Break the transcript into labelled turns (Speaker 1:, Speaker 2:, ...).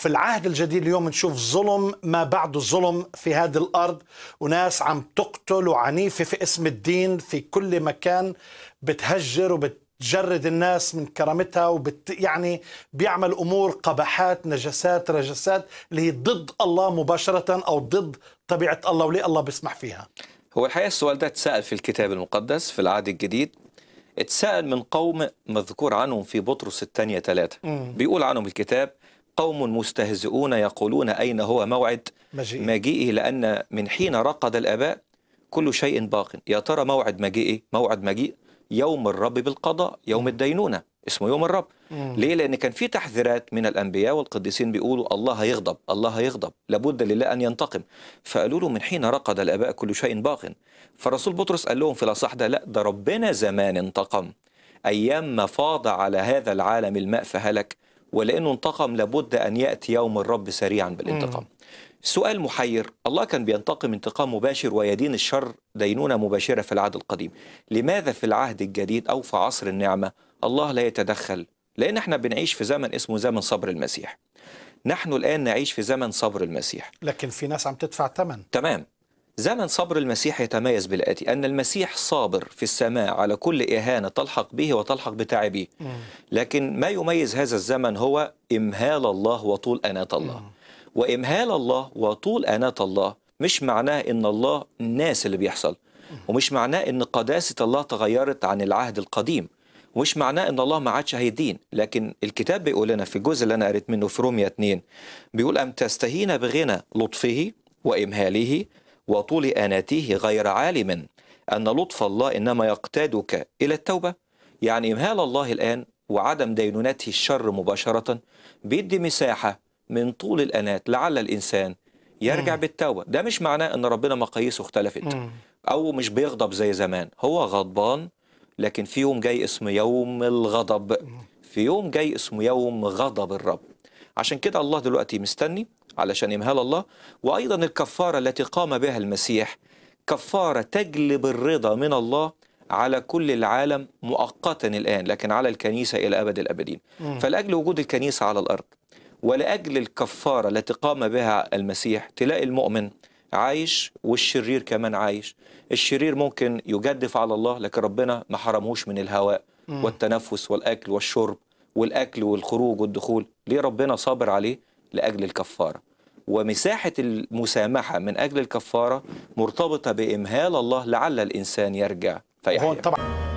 Speaker 1: في العهد الجديد اليوم نشوف ظلم ما بعد الظلم في هذه الأرض وناس عم تقتل وعنيفة في اسم الدين في كل مكان بتهجر وبتجرد الناس من كرامتها وبت يعني بيعمل أمور قبحات نجسات رجسات اللي هي ضد الله مباشرة أو ضد طبيعة الله وليه الله بيسمح فيها هو الحقيقة السؤال ده اتسأل في الكتاب المقدس في العهد الجديد اتسأل من قوم مذكور عنهم في بطرس الثانية ثلاثة بيقول عنهم الكتاب قوم مستهزئون يقولون أين هو موعد مجيئه, مجيئه لأن من حين رقد الآباء كل شيء باق يا ترى موعد مجيئه إيه؟ موعد مجيء يوم الرب بالقضاء يوم الدينونة اسمه يوم الرب مم. ليه لأن كان في تحذيرات من الأنبياء والقديسين بيقولوا الله هيغضب الله هيغضب لابد لله أن ينتقم فقالوا له من حين رقد الآباء كل شيء باق فالرسول بطرس قال لهم في الأصح ده لا ده ربنا زمان انتقم أيام ما فاض على هذا العالم الماء فهلك ولأنه انتقم لابد أن يأتي يوم الرب سريعا بالانتقام سؤال محير الله كان بينتقم انتقام مباشر ويدين الشر دينونة مباشرة في العهد القديم لماذا في العهد الجديد أو في عصر النعمة الله لا يتدخل لأن احنا بنعيش في زمن اسمه زمن صبر المسيح نحن الآن نعيش في زمن صبر المسيح لكن في ناس عم تدفع ثمن تمام زمن صبر المسيح يتميز بالآتي أن المسيح صابر في السماء على كل إهانة تلحق به وتلحق بتعبه لكن ما يميز هذا الزمن هو إمهال الله وطول أناة الله وإمهال الله وطول أناة الله مش معناه إن الله الناس اللي بيحصل ومش معناه إن قداسة الله تغيرت عن العهد القديم ومش معناه ان الله ما عادش هيدين لكن الكتاب بيقول لنا في الجزء اللي انا قريت منه في روميا 2 بيقول ام تستهين بغنى لطفه وامهاله وطول آناته غير عالم أن لطف الله إنما يقتادك إلى التوبة يعني إمهال الله الآن وعدم دينونته الشر مباشرة بيدي مساحة من طول الأنات لعل الإنسان يرجع مم. بالتوبة ده مش معناه أن ربنا مقاييسه اختلفت مم. أو مش بيغضب زي زمان هو غضبان لكن في يوم جاي اسمه يوم الغضب في يوم جاي اسمه يوم غضب الرب عشان كده الله دلوقتي مستني علشان يمهل الله وأيضا الكفارة التي قام بها المسيح كفارة تجلب الرضا من الله على كل العالم مؤقتا الآن لكن على الكنيسة إلى أبد الأبدين مم. فلأجل وجود الكنيسة على الأرض ولأجل الكفارة التي قام بها المسيح تلاقي المؤمن عايش والشرير كمان عايش الشرير ممكن يجدف على الله لكن ربنا ما حرمهوش من الهواء والتنفس والأكل والشرب والاكل والخروج والدخول ليه ربنا صابر عليه لاجل الكفاره ومساحه المسامحه من اجل الكفاره مرتبطه بامهال الله لعل الانسان يرجع فيحيى